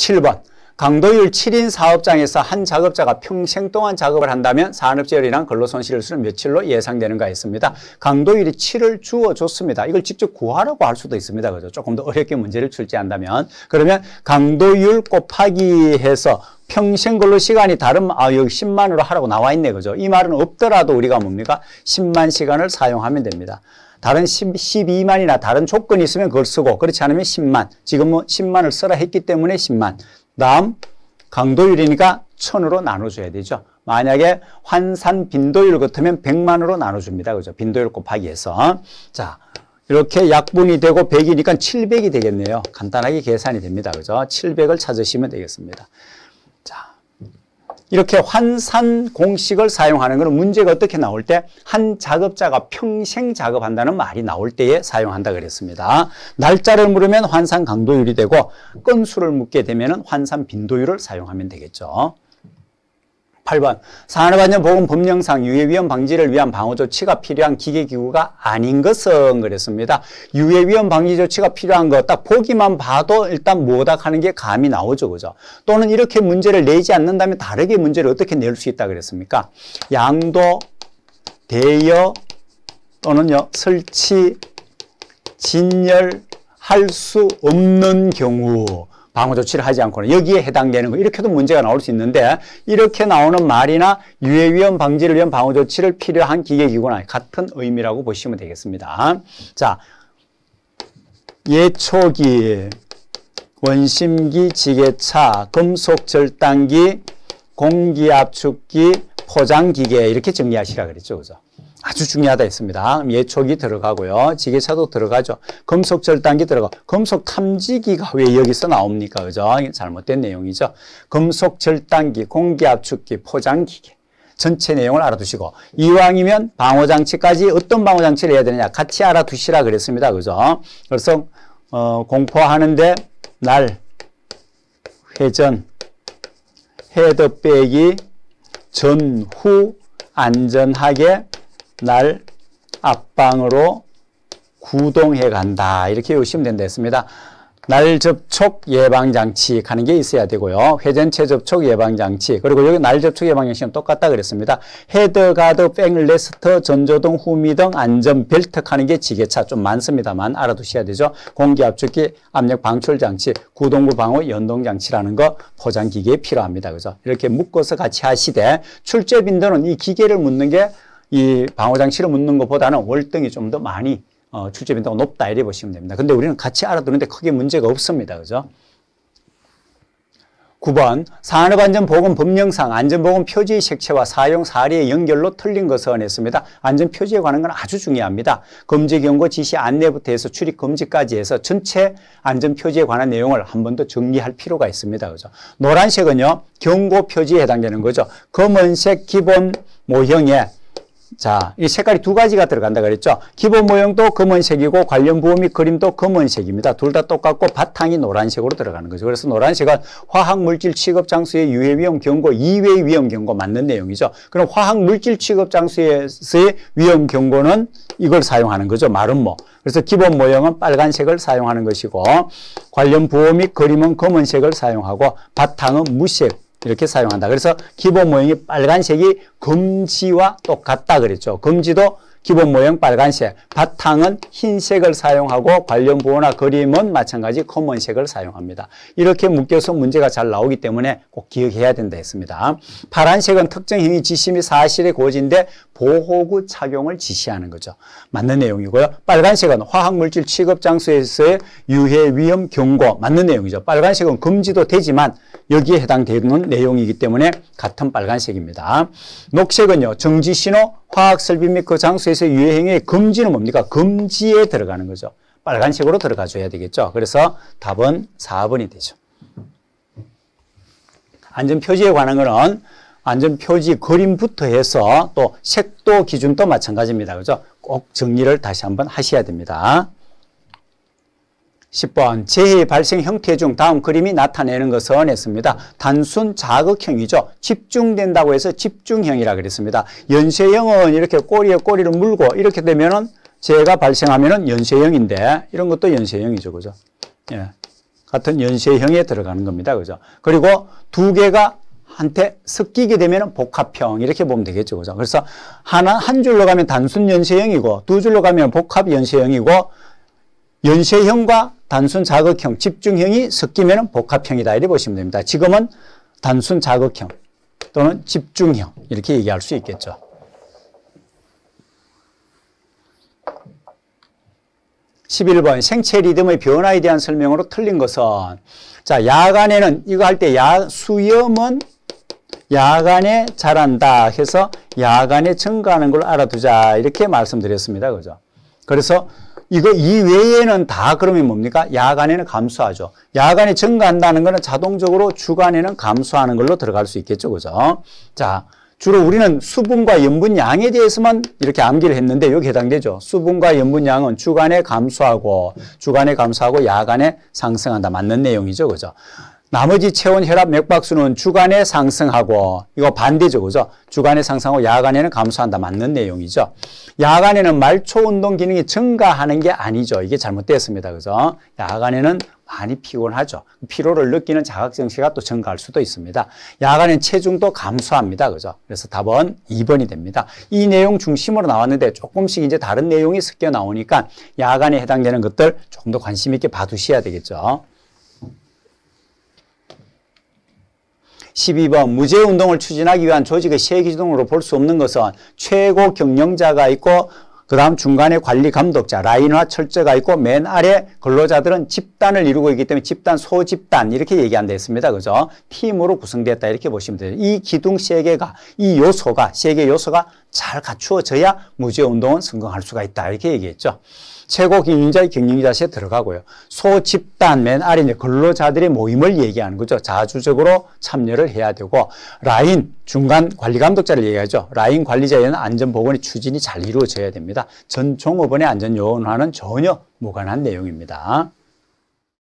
7번 강도율 7인 사업장에서 한 작업자가 평생 동안 작업을 한다면 산업재해이랑 근로손실수는 며칠로 예상되는가 했습니다. 강도율이 7을 주어줬습니다. 이걸 직접 구하라고 할 수도 있습니다. 그죠? 조금 더 어렵게 문제를 출제한다면 그러면 강도율 곱하기 해서 평생 근로 시간이 다른 아 여기 10만으로 하라고 나와 있네 그죠? 이 말은 없더라도 우리가 뭡니까? 10만 시간을 사용하면 됩니다. 다른 10, 12만이나 다른 조건이 있으면 그걸 쓰고 그렇지 않으면 10만. 지금 은 10만을 써라 했기 때문에 10만. 다음 강도율이니까 1000으로 나눠줘야 되죠. 만약에 환산 빈도율 같으면 100만으로 나눠줍니다. 그죠? 빈도율 곱하기 해서. 자, 이렇게 약분이 되고 100이니까 700이 되겠네요. 간단하게 계산이 됩니다. 그죠? 700을 찾으시면 되겠습니다. 이렇게 환산 공식을 사용하는 것은 문제가 어떻게 나올 때 한 작업자가 평생 작업한다는 말이 나올 때에 사용한다 그랬습니다. 날짜를 물으면 환산 강도율이 되고 건수를 묻게 되면 환산 빈도율을 사용하면 되겠죠. 8번 산업안전보건법령상 유해위험 방지를 위한 방어조치가 필요한 기계기구가 아닌 것은 그랬습니다. 유해위험 방지조치가 필요한 것 딱 보기만 봐도 일단 뭐다 하는 게 감이 나오죠. 그죠? 또는 이렇게 문제를 내지 않는다면 다르게 문제를 어떻게 낼 수 있다 그랬습니까? 양도, 대여 또는요 설치, 진열, 할 수 없는 경우 방어 조치를 하지 않고는 여기에 해당되는 거 이렇게도 문제가 나올 수 있는데 이렇게 나오는 말이나 유해 위험 방지를 위한 방어 조치를 필요한 기계기구나 같은 의미라고 보시면 되겠습니다. 자, 예초기, 원심기, 지게차, 금속 절단기, 공기압축기, 포장기계 이렇게 정리하시라 그랬죠. 그죠? 아주 중요하다 했습니다. 예촉이 들어가고요. 지게차도 들어가죠. 금속 절단기 들어가 금속 탐지기가 왜 여기서 나옵니까? 그죠? 잘못된 내용이죠. 금속 절단기, 공기 압축기, 포장기계. 전체 내용을 알아두시고 이왕이면 방어장치까지 어떤 방어장치를 해야 되느냐 같이 알아두시라 그랬습니다. 그죠? 그래서 어, 공포하는데 날, 회전, 헤드 빼기, 전후 안전하게 날 앞방으로 구동해 간다. 이렇게 외우시면 된다 했습니다. 날 접촉 예방 장치 하는 게 있어야 되고요. 회전체 접촉 예방 장치. 그리고 여기 날 접촉 예방 장치는 똑같다 그랬습니다. 헤드, 가드, 백레스터, 전조등, 후미등, 안전 벨트 하는 게 지게차 좀 많습니다만 알아두셔야 되죠. 공기 압축기, 압력 방출 장치, 구동구 방호 연동 장치라는 거 포장 기계에 필요합니다. 그래서 이렇게 묶어서 같이 하시되 출제 빈도는 이 기계를 묶는 게이 방어장치를 묻는 것보다는 월등히 좀 더 많이 어, 출제 빈도가 높다 이래 보시면 됩니다. 근데 우리는 같이 알아두는데 크게 문제가 없습니다. 그죠? 9번 산업안전보건법령상 안전보건 표지의 색채와 사용 사례의 연결로 틀린 것을 언했습니다. 안전 표지에 관한 건 아주 중요합니다. 검지 경고 지시 안내부터 해서 출입 검지까지 해서 전체 안전 표지에 관한 내용을 한 번 더 정리할 필요가 있습니다. 그죠? 노란색은요 경고 표지에 해당되는 거죠. 검은색 기본 모형에 자, 이 색깔이 두 가지가 들어간다 그랬죠. 기본 모형도 검은색이고 관련 부호 및 그림도 검은색입니다. 둘 다 똑같고 바탕이 노란색으로 들어가는 거죠. 그래서 노란색은 화학물질 취급 장소의 유해 위험 경고, 이외 위험 경고 맞는 내용이죠. 그럼 화학물질 취급 장소에서의 위험 경고는 이걸 사용하는 거죠. 마름모. 뭐. 그래서 기본 모형은 빨간색을 사용하는 것이고 관련 부호 및 그림은 검은색을 사용하고 바탕은 무색 이렇게 사용한다. 그래서 기본 모형이 빨간색이 금지와 똑같다 그랬죠. 금지도 기본 모형 빨간색, 바탕은 흰색을 사용하고 관련 부호나 그림은 마찬가지 검은색을 사용합니다. 이렇게 묶여서 문제가 잘 나오기 때문에 꼭 기억해야 된다 했습니다. 파란색은 특정행위 지심이 사실의 고지인데 보호구 착용을 지시하는 거죠. 맞는 내용이고요. 빨간색은 화학물질 취급 장소에서의 유해 위험 경고 맞는 내용이죠. 빨간색은 금지도 되지만 여기에 해당되는 내용이기 때문에 같은 빨간색입니다. 녹색은요. 정지신호, 화학설비 및 그 장소에 국제에서 유해행위의 금지는 뭡니까? 금지에 들어가는 거죠. 빨간색으로 들어가 줘야 되겠죠. 그래서 답은 4번이 되죠. 안전표지에 관한 거는 안전표지 그림부터 해서 또 색도 기준도 마찬가지입니다. 그죠? 꼭 정리를 다시 한번 하셔야 됩니다. 10번 재해 발생 형태 중 다음 그림이 나타내는 것은 했습니다. 단순 자극형이죠. 집중된다고 해서 집중형이라 그랬습니다. 연쇄형은 이렇게 꼬리에 꼬리를 물고 이렇게 되면은 재해가 발생하면은 연쇄형인데 이런 것도 연쇄형이죠. 그죠? 예. 같은 연쇄형에 들어가는 겁니다. 그죠? 그리고 두 개가 한테 섞이게 되면 복합형 이렇게 보면 되겠죠. 그죠? 그래서 하나 한 줄로 가면 단순 연쇄형이고 두 줄로 가면 복합 연쇄형이고 연쇄형과 단순 자극형, 집중형이 섞이면 복합형이다 이렇게 보시면 됩니다. 지금은 단순 자극형 또는 집중형 이렇게 얘기할 수 있겠죠. 십일 번 생체 리듬의 변화에 대한 설명으로 틀린 것은 자 야간에는 이거 할 때 수염은 야간에 자란다 해서 야간에 증가하는 걸 알아두자 이렇게 말씀드렸습니다. 그죠? 그래서 이거 이외에는 다 그러면 뭡니까? 야간에는 감소하죠. 야간에 증가한다는 것은 자동적으로 주간에는 감소하는 걸로 들어갈 수 있겠죠. 그죠? 자, 주로 우리는 수분과 염분 양에 대해서만 이렇게 암기를 했는데 여기 해당되죠. 수분과 염분 양은 주간에 감소하고 주간에 감소하고 야간에 상승한다. 맞는 내용이죠. 그죠? 나머지 체온, 혈압, 맥박수는 주간에 상승하고 이거 반대죠. 그죠? 주간에 상승하고 야간에는 감소한다. 맞는 내용이죠. 야간에는 말초 운동 기능이 증가하는 게 아니죠. 이게 잘못됐습니다. 그죠? 야간에는 많이 피곤하죠. 피로를 느끼는 자각증시가또 증가할 수도 있습니다. 야간엔 체중도 감소합니다. 그죠? 그래서 답은 2번이 됩니다. 이 내용 중심으로 나왔는데 조금씩 이제 다른 내용이 섞여 나오니까 야간에 해당되는 것들 조금 더 관심 있게 봐두셔야 되겠죠. 12번 무제운동을 추진하기 위한 조직의 세기둥으로 볼 수 없는 것은 최고 경영자가 있고 그 다음 중간에 관리 감독자, 라인화 철저가 있고 맨 아래 근로자들은 집단을 이루고 있기 때문에 집단, 소집단 이렇게 얘기한다 했습니다. 그죠? 팀으로 구성됐다 이렇게 보시면 돼요. 이 기둥 세 개가, 이 요소가, 세개 요소가 잘 갖추어져야 무제운동은 성공할 수가 있다 이렇게 얘기했죠. 최고 경영자의 경영자시에 들어가고요. 소집단 맨 아래 이제 근로자들의 모임을 얘기하는 거죠. 자주적으로 참여를 해야 되고 라인 중간 관리 감독자를 얘기하죠. 라인 관리자에는 안전보건의 추진이 잘 이루어져야 됩니다. 전 종업원의 안전요원화는 전혀 무관한 내용입니다.